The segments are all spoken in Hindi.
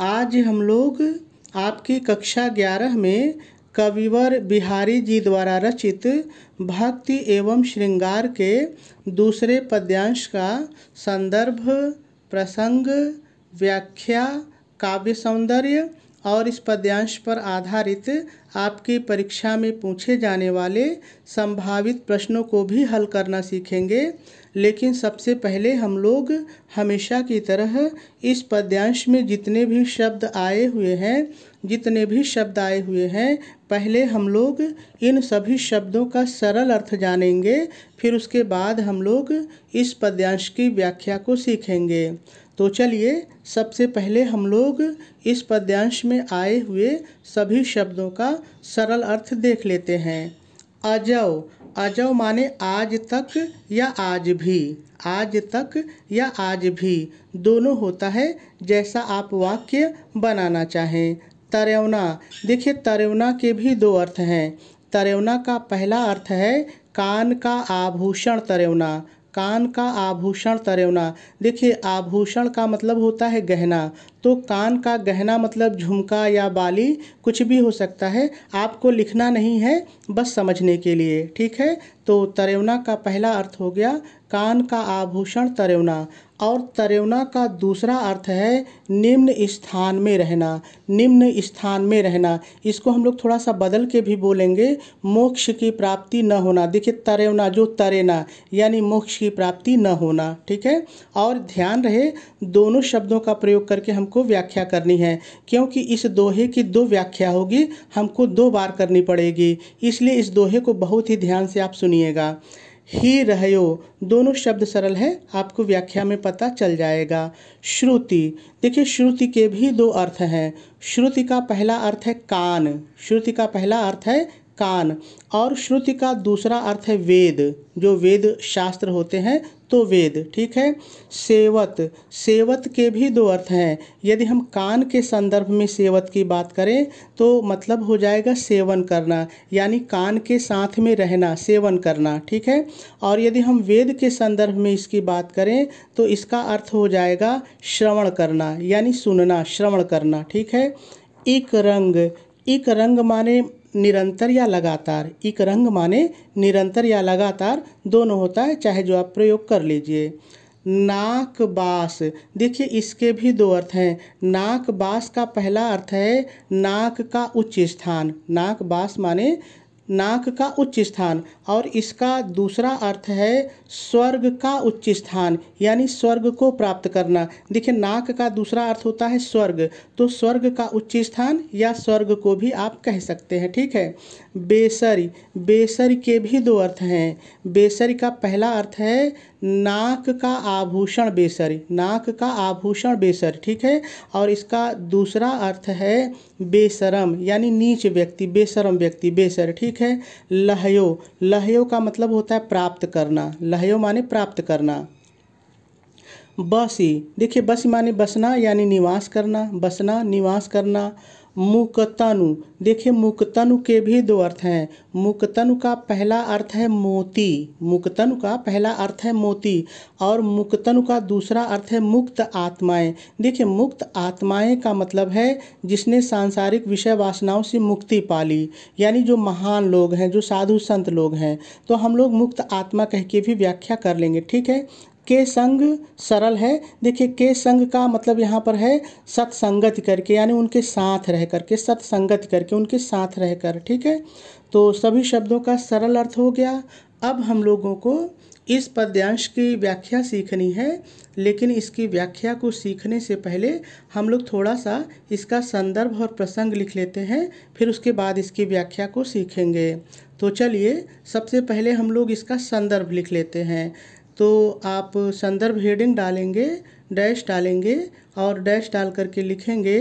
आज हम लोग आपकी कक्षा ग्यारह में कविवर बिहारी जी द्वारा रचित भक्ति एवं श्रृंगार के दूसरे पद्यांश का संदर्भ प्रसंग व्याख्या काव्य सौंदर्य और इस पद्यांश पर आधारित आपकी परीक्षा में पूछे जाने वाले संभावित प्रश्नों को भी हल करना सीखेंगे लेकिन सबसे पहले हम लोग हमेशा की तरह इस पद्यांश में जितने भी शब्द आए हुए हैं जितने भी शब्द आए हुए हैं पहले हम लोग इन सभी शब्दों का सरल अर्थ जानेंगे फिर उसके बाद हम लोग इस पद्यांश की व्याख्या को सीखेंगे तो चलिए सबसे पहले हम लोग इस पद्यांश में आए हुए सभी शब्दों का सरल अर्थ देख लेते हैं आ जाओ अजो माने आज तक या आज भी आज तक या आज भी दोनों होता है जैसा आप वाक्य बनाना चाहें तरेवना देखिए तरेवना के भी दो अर्थ हैं तरेवना का पहला अर्थ है कान का आभूषण तरेवना कान का आभूषण तरेवना देखिए आभूषण का मतलब होता है गहना तो कान का गहना मतलब झुमका या बाली कुछ भी हो सकता है आपको लिखना नहीं है बस समझने के लिए ठीक है तो तरेवना का पहला अर्थ हो गया कान का आभूषण तरेवना और तरेवना का दूसरा अर्थ है निम्न स्थान में रहना निम्न स्थान में रहना इसको हम लोग थोड़ा सा बदल के भी बोलेंगे मोक्ष की प्राप्ति न होना देखिए तरेवना जो तरेना यानी मोक्ष की प्राप्ति न होना ठीक है और ध्यान रहे दोनों शब्दों का प्रयोग करके हमको व्याख्या करनी है क्योंकि इस दोहे की दो व्याख्या होगी हमको दो बार करनी पड़ेगी इसलिए इस दोहे को बहुत ही ध्यान से आप सुनिएगा ही रहो दोनों शब्द सरल है आपको व्याख्या में पता चल जाएगा श्रुति देखिए श्रुति के भी दो अर्थ हैं श्रुति का पहला अर्थ है कान श्रुति का पहला अर्थ है कान और श्रुति का दूसरा अर्थ है वेद जो वेद शास्त्र होते हैं तो वेद ठीक है सेवत सेवत के भी दो अर्थ हैं यदि हम कान के संदर्भ में सेवत की बात करें तो मतलब हो जाएगा सेवन करना यानी कान के साथ में रहना सेवन करना ठीक है और यदि हम वेद के संदर्भ में इसकी बात करें तो इसका अर्थ हो जाएगा श्रवण करना यानी सुनना श्रवण करना ठीक है एक रंग एक रंग माने निरंतर या लगातार एक रंग माने निरंतर या लगातार दोनों होता है चाहे जो आप प्रयोग कर लीजिए नाक बास देखिए इसके भी दो अर्थ हैं नाक बास का पहला अर्थ है नाक का उच्च स्थान नाक बास माने नाक का उच्च स्थान और इसका दूसरा अर्थ है स्वर्ग का उच्च स्थान यानी स्वर्ग को प्राप्त करना देखिए नाक का दूसरा अर्थ होता है स्वर्ग तो स्वर्ग का उच्च स्थान या स्वर्ग को भी आप कह सकते हैं ठीक है बेसरी बेसरी के भी दो अर्थ हैं बेसरी का पहला अर्थ है नाक का आभूषण बेसरी नाक का आभूषण बेसर ठीक है और इसका दूसरा अर्थ है बेसरम यानी नीच व्यक्ति बेसरम व्यक्ति बेसर ठीक है लहयो लहयो का मतलब होता है प्राप्त करना लहयो माने प्राप्त करना बसी देखिए बसी माने बसना यानी निवास करना बसना निवास करना मुकतनु देखिए मुकतनु के भी दो अर्थ हैं मुकतनु का पहला अर्थ है मोती मुकतनु का पहला अर्थ है मोती और मुकतनु का दूसरा अर्थ है मुक्त आत्माएं देखिए मुक्त आत्माएं का मतलब है जिसने सांसारिक विषय वासनाओं से मुक्ति पाली यानी जो महान लोग हैं जो साधु संत लोग हैं तो हम लोग मुक्त आत्मा कह के भी व्याख्या कर लेंगे ठीक है के संग सरल है देखिए के संग का मतलब यहाँ पर है सत्संगत करके यानी उनके साथ रह करके सत्संगत करके उनके साथ रह कर ठीक है तो सभी शब्दों का सरल अर्थ हो गया अब हम लोगों को इस पद्यांश की व्याख्या सीखनी है लेकिन इसकी व्याख्या को सीखने से पहले हम लोग थोड़ा सा इसका संदर्भ और प्रसंग लिख लेते हैं फिर उसके बाद इसकी व्याख्या को सीखेंगे तो चलिए सबसे पहले हम लोग इसका संदर्भ लिख लेते हैं तो आप संदर्भ हेडिंग डालेंगे डैश डालेंगे और डैश डाल करके लिखेंगे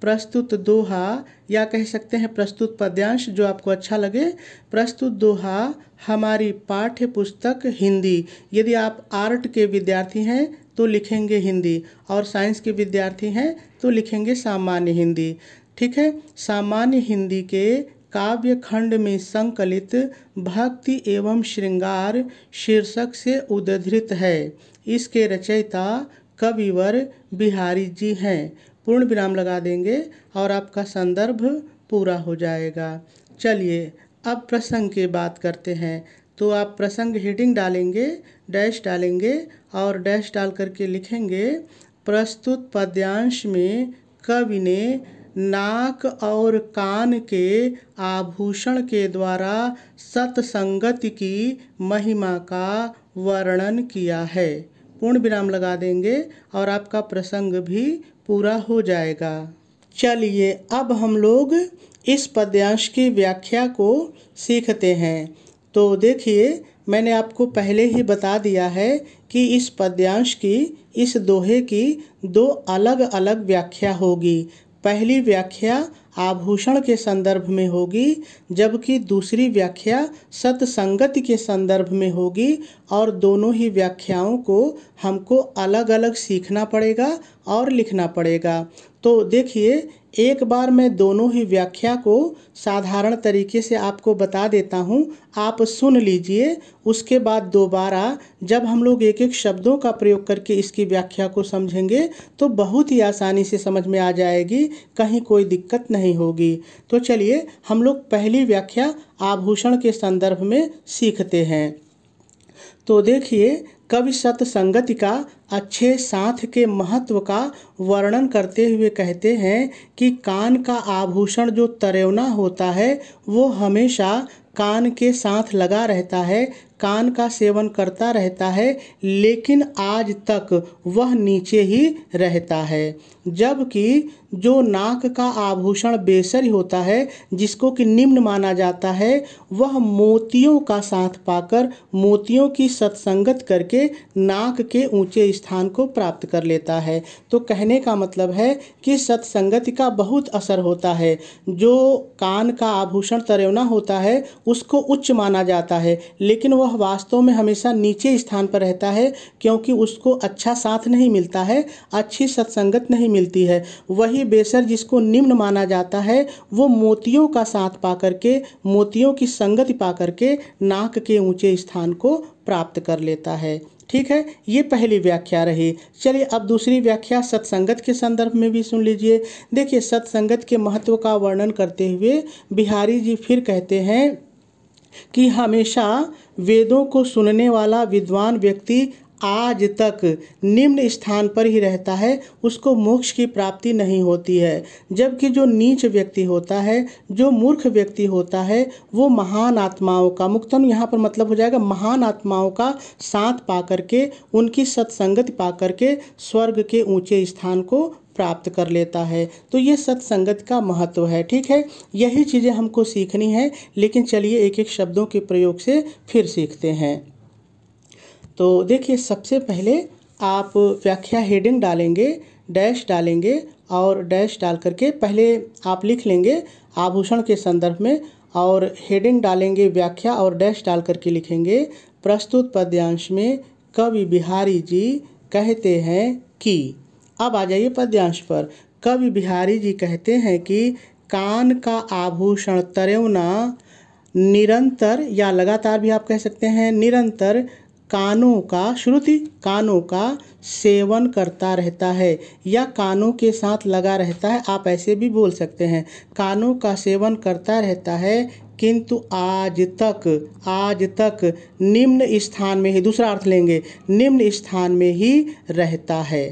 प्रस्तुत दोहा या कह सकते हैं प्रस्तुत पद्यांश जो आपको अच्छा लगे प्रस्तुत दोहा हमारी पाठ्य पुस्तक हिंदी यदि आप आर्ट के विद्यार्थी हैं तो लिखेंगे हिंदी और साइंस के विद्यार्थी हैं तो लिखेंगे सामान्य हिंदी ठीक है सामान्य हिंदी के काव्य खंड में संकलित भक्ति एवं श्रृंगार शीर्षक से उदृत है इसके रचयिता कविवर बिहारी जी हैं पूर्ण विराम लगा देंगे और आपका संदर्भ पूरा हो जाएगा चलिए अब प्रसंग की बात करते हैं तो आप प्रसंग हेडिंग डालेंगे डैश डालेंगे और डैश डाल करके लिखेंगे प्रस्तुत पद्यांश में कवि ने नाक और कान के आभूषण के द्वारा सत्संगति की महिमा का वर्णन किया है पूर्ण विराम लगा देंगे और आपका प्रसंग भी पूरा हो जाएगा चलिए अब हम लोग इस पद्यांश की व्याख्या को सीखते हैं तो देखिए मैंने आपको पहले ही बता दिया है कि इस पद्यांश की इस दोहे की दो अलग अलग व्याख्या होगी पहली व्याख्या आभूषण के संदर्भ में होगी जबकि दूसरी व्याख्या सत्संगति के संदर्भ में होगी और दोनों ही व्याख्याओं को हमको अलग अलग सीखना पड़ेगा और लिखना पड़ेगा तो देखिए एक बार मैं दोनों ही व्याख्या को साधारण तरीके से आपको बता देता हूँ आप सुन लीजिए उसके बाद दोबारा जब हम लोग एक एक शब्दों का प्रयोग करके इसकी व्याख्या को समझेंगे तो बहुत ही आसानी से समझ में आ जाएगी कहीं कोई दिक्कत नहीं होगी तो चलिए हम लोग पहली व्याख्या आभूषण के संदर्भ में सीखते हैं तो देखिए कवि सतसंगति का अच्छे साथ के महत्व का वर्णन करते हुए कहते हैं कि कान का आभूषण जो तरेवना होता है वो हमेशा कान के साथ लगा रहता है कान का सेवन करता रहता है लेकिन आज तक वह नीचे ही रहता है जबकि जो नाक का आभूषण बेसर होता है जिसको कि निम्न माना जाता है वह मोतियों का साथ पाकर मोतियों की सत्संगत करके नाक के ऊंचे स्थान को प्राप्त कर लेता है तो कहने का मतलब है कि सत्संगति का बहुत असर होता है जो कान का आभूषण तरेवना होता है उसको उच्च माना जाता है लेकिन वह वह वास्तव में हमेशा नीचे स्थान पर रहता है क्योंकि उसको अच्छा साथ नहीं मिलता है अच्छी सत्संगत नहीं मिलती है वही बेसर जिसको निम्न माना जाता है वो मोतियों का साथ पा करके मोतियों की संगति पा करके नाक के ऊंचे स्थान को प्राप्त कर लेता है ठीक है ये पहली व्याख्या रही चलिए अब दूसरी व्याख्या सत्संगत के संदर्भ में भी सुन लीजिए देखिए सत्संगत के महत्व का वर्णन करते हुए बिहारी जी फिर कहते हैं कि हमेशा वेदों को सुनने वाला विद्वान व्यक्ति आज तक निम्न स्थान पर ही रहता है उसको मोक्ष की प्राप्ति नहीं होती है जबकि जो नीच व्यक्ति होता है जो मूर्ख व्यक्ति होता है वो महान आत्माओं का मुक्तन यहाँ पर मतलब हो जाएगा महान आत्माओं का साथ पा करके उनकी सत्संगति पा करके स्वर्ग के ऊंचे स्थान को प्राप्त कर लेता है तो ये सत्संगत का महत्व है ठीक है यही चीज़ें हमको सीखनी है लेकिन चलिए एक एक शब्दों के प्रयोग से फिर सीखते हैं तो देखिए सबसे पहले आप व्याख्या हेडिंग डालेंगे डैश डालेंगे और डैश डाल करके पहले आप लिख लेंगे आभूषण के संदर्भ में और हेडिंग डालेंगे व्याख्या और डैश डाल करके लिखेंगे प्रस्तुत पद्यांश में कवि बिहारी जी कहते हैं कि अब आ जाइए पद्यांश पर कवि बिहारी जी कहते हैं कि कान का आभूषण तरेवना निरंतर या लगातार भी आप कह सकते हैं निरंतर कानों का श्रुति कानों का सेवन करता रहता है या कानों के साथ लगा रहता है आप ऐसे भी बोल सकते हैं कानों का सेवन करता रहता है किंतु आज तक आज तक निम्न स्थान में ही दूसरा अर्थ लेंगे निम्न स्थान में ही रहता है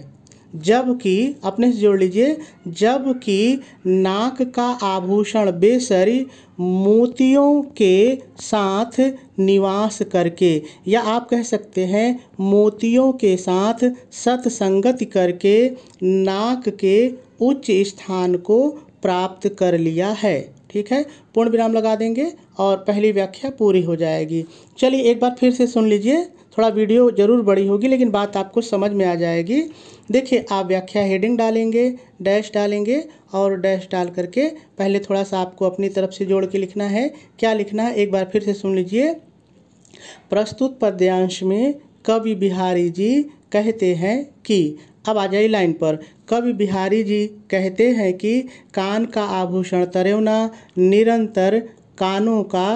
जबकि अपने से जोड़ लीजिए जबकि नाक का आभूषण बेसरी मोतियों के साथ निवास करके या आप कह सकते हैं मोतियों के साथ सत्संगति करके नाक के उच्च स्थान को प्राप्त कर लिया है ठीक है पूर्ण विराम लगा देंगे और पहली व्याख्या पूरी हो जाएगी चलिए एक बार फिर से सुन लीजिए थोड़ा वीडियो ज़रूर बड़ी होगी लेकिन बात आपको समझ में आ जाएगी देखिए आप व्याख्या हेडिंग डालेंगे डैश डालेंगे और डैश डाल करके पहले थोड़ा सा आपको अपनी तरफ से जोड़ के लिखना है क्या लिखना है एक बार फिर से सुन लीजिए प्रस्तुत पद्यांश में कवि बिहारी जी कहते हैं कि अब आ जाइए लाइन पर कवि बिहारी जी कहते हैं कि कान का आभूषण तरेवना निरंतर कानों का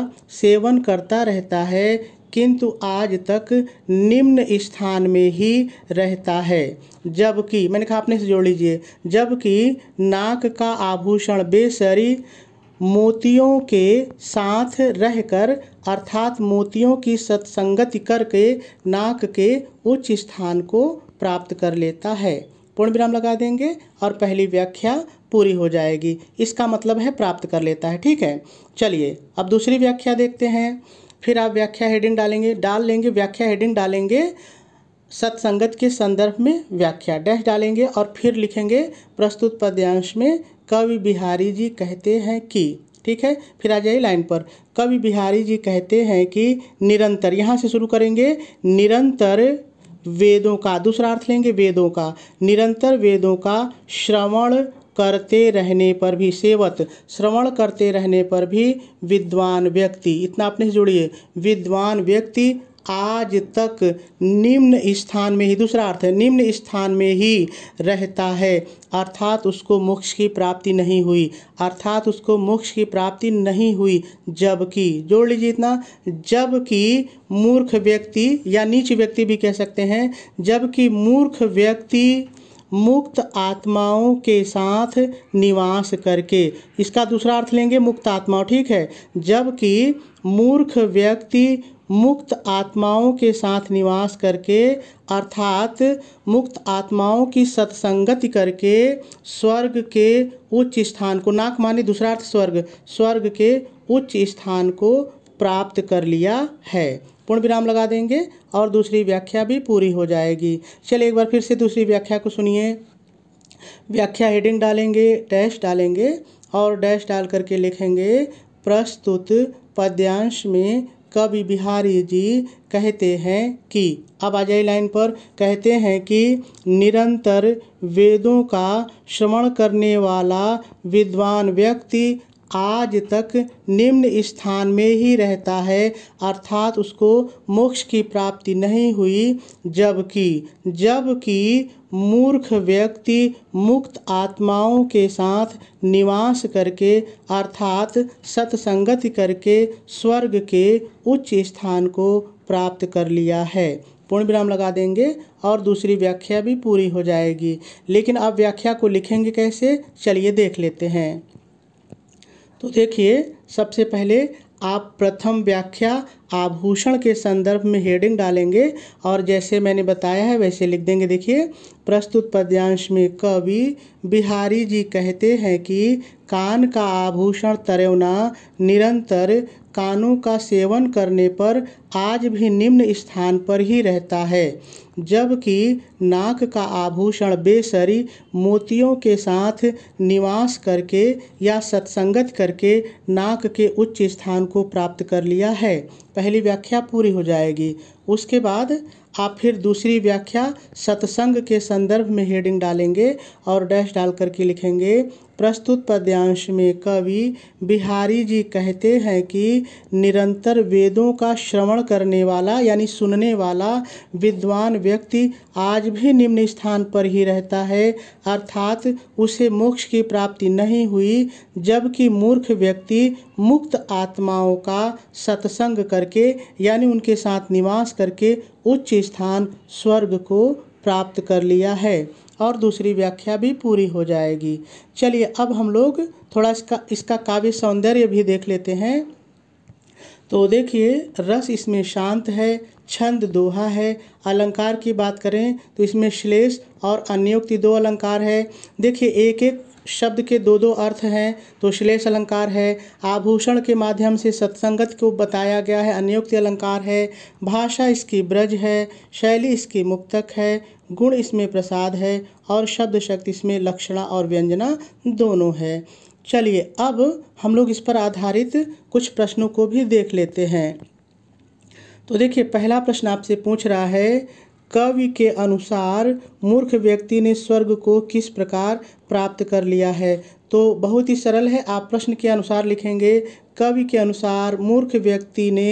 सेवन करता रहता है किंतु आज तक निम्न स्थान में ही रहता है जबकि मैंने कहा अपने से जोड़ लीजिए जबकि नाक का आभूषण बेसरी मोतियों के साथ रहकर अर्थात मोतियों की सत्संगति करके नाक के उच्च स्थान को प्राप्त कर लेता है पूर्ण विराम लगा देंगे और पहली व्याख्या पूरी हो जाएगी इसका मतलब है प्राप्त कर लेता है ठीक है चलिए अब दूसरी व्याख्या देखते हैं फिर आप व्याख्या हेडिंग डालेंगे डाल लेंगे व्याख्या हेडिंग डालेंगे सत्संगत के संदर्भ में व्याख्या डैश डालेंगे और फिर लिखेंगे प्रस्तुत पद्यांश में कवि बिहारी जी कहते हैं कि ठीक है फिर आ जाइए लाइन पर कवि बिहारी जी कहते हैं कि निरंतर यहाँ से शुरू करेंगे निरंतर वेदों का दूसरा अर्थ लेंगे वेदों का निरंतर वेदों का श्रवण करते रहने पर भी सेवत श्रवण करते रहने पर भी विद्वान व्यक्ति इतना अपने से जोड़िए विद्वान व्यक्ति आज तक निम्न स्थान में ही दूसरा अर्थ है निम्न स्थान में ही रहता है अर्थात उसको मोक्ष की प्राप्ति नहीं हुई अर्थात उसको मोक्ष की प्राप्ति नहीं हुई जबकि जोड़ लीजिए इतना जबकि मूर्ख व्यक्ति या नीच व्यक्ति भी कह सकते हैं जबकि मूर्ख व्यक्ति मुक्त आत्माओं के साथ निवास करके इसका दूसरा अर्थ लेंगे मुक्त आत्माओं ठीक है जबकि मूर्ख व्यक्ति मुक्त आत्माओं के साथ निवास करके अर्थात मुक्त आत्माओं की सत्संगति करके स्वर्ग के उच्च स्थान को नाक माने दूसरा अर्थ स्वर्ग स्वर्ग के उच्च स्थान को प्राप्त कर लिया है पूर्ण विराम लगा देंगे और दूसरी व्याख्या भी पूरी हो जाएगी चलिए एक बार फिर से दूसरी व्याख्या को सुनिए व्याख्या हेडिंग डालेंगे डैश डालेंगे और डैश डाल करके लिखेंगे प्रस्तुत पद्यांश में कवि बिहारी जी कहते हैं कि अब आ जाए लाइन पर कहते हैं कि निरंतर वेदों का श्रवण करने वाला विद्वान व्यक्ति आज तक निम्न स्थान में ही रहता है अर्थात उसको मोक्ष की प्राप्ति नहीं हुई जबकि जबकि मूर्ख व्यक्ति मुक्त आत्माओं के साथ निवास करके अर्थात सत्संगति करके स्वर्ग के उच्च स्थान को प्राप्त कर लिया है पूर्ण विराम लगा देंगे और दूसरी व्याख्या भी पूरी हो जाएगी लेकिन अब व्याख्या को लिखेंगे कैसे चलिए देख लेते हैं तो देखिए सबसे पहले आप प्रथम व्याख्या आभूषण के संदर्भ में हेडिंग डालेंगे और जैसे मैंने बताया है वैसे लिख देंगे देखिए प्रस्तुत पद्यांश में कवि बिहारी जी कहते हैं कि कान का आभूषण तरेवना निरंतर कानों का सेवन करने पर आज भी निम्न स्थान पर ही रहता है जबकि नाक का आभूषण बेसरी मोतियों के साथ निवास करके या सत्संगत करके नाक के उच्च स्थान को प्राप्त कर लिया है पहली व्याख्या पूरी हो जाएगी उसके बाद आप फिर दूसरी व्याख्या सत्संग के संदर्भ में हेडिंग डालेंगे और डैश डाल करके लिखेंगे प्रस्तुत पद्यांश में कवि बिहारी जी कहते हैं कि निरंतर वेदों का श्रवण करने वाला यानी सुनने वाला विद्वान व्यक्ति आज भी निम्न स्थान पर ही रहता है अर्थात उसे मोक्ष की प्राप्ति नहीं हुई जबकि मूर्ख व्यक्ति मुक्त आत्माओं का सत्संग करके यानी उनके साथ निवास करके उच्च स्थान स्वर्ग को प्राप्त कर लिया है और दूसरी व्याख्या भी पूरी हो जाएगी चलिए अब हम लोग थोड़ा इसका इसका काव्य सौंदर्य भी देख लेते हैं तो देखिए रस इसमें शांत है छंद दोहा है अलंकार की बात करें तो इसमें श्लेष और अन्योक्ति दो अलंकार है देखिए एक एक शब्द के दो दो अर्थ हैं तो श्लेष अलंकार है आभूषण के माध्यम से सत्संगत को बताया गया है अन्योक्ति अलंकार है भाषा इसकी ब्रज है शैली इसकी मुक्तक है गुण इसमें प्रसाद है और शब्द शक्ति इसमें लक्षणा और व्यंजना दोनों है चलिए अब हम लोग इस पर आधारित कुछ प्रश्नों को भी देख लेते हैं तो देखिए पहला प्रश्न आपसे पूछ रहा है कवि के अनुसार मूर्ख व्यक्ति ने स्वर्ग को किस प्रकार प्राप्त कर लिया है तो बहुत ही सरल है आप प्रश्न के अनुसार लिखेंगे कवि के अनुसार मूर्ख व्यक्ति ने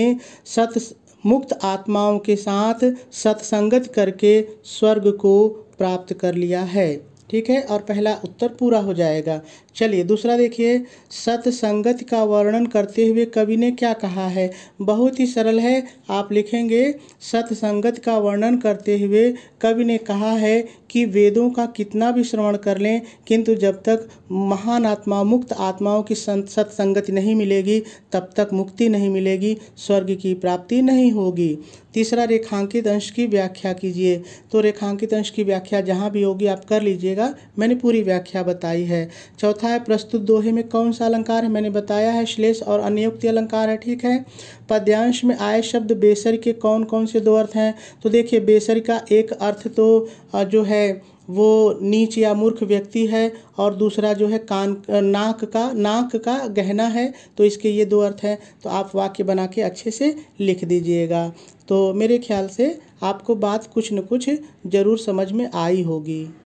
सत मुक्त आत्माओं के साथ सत्संगत करके स्वर्ग को प्राप्त कर लिया है ठीक है और पहला उत्तर पूरा हो जाएगा चलिए दूसरा देखिए सतसंगत का वर्णन करते हुए कवि ने क्या कहा है बहुत ही सरल है आप लिखेंगे सतसंगत का वर्णन करते हुए कवि ने कहा है कि वेदों का कितना भी श्रवण कर लें किंतु जब तक महान आत्मा मुक्त आत्माओं की सतसंगति नहीं मिलेगी तब तक मुक्ति नहीं मिलेगी स्वर्ग की प्राप्ति नहीं होगी तीसरा रेखांकित अंश की व्याख्या कीजिए तो रेखांकित अंश की व्याख्या जहाँ भी होगी आप कर लीजिएगा मैंने पूरी व्याख्या बताई है चौथा है प्रस्तुत दोहे में कौन सा अलंकार है मैंने बताया है श्लेष और अनियुक्ति अलंकार है ठीक है पद्यांश में आए शब्द बेसर के कौन कौन से दो अर्थ हैं तो देखिए बेसर का एक अर्थ तो जो है वो नीच या मूर्ख व्यक्ति है और दूसरा जो है कान नाक का नाक का गहना है तो इसके ये दो अर्थ हैं तो आप वाक्य बना के अच्छे से लिख दीजिएगा तो मेरे ख्याल से आपको बात कुछ न कुछ ज़रूर समझ में आई होगी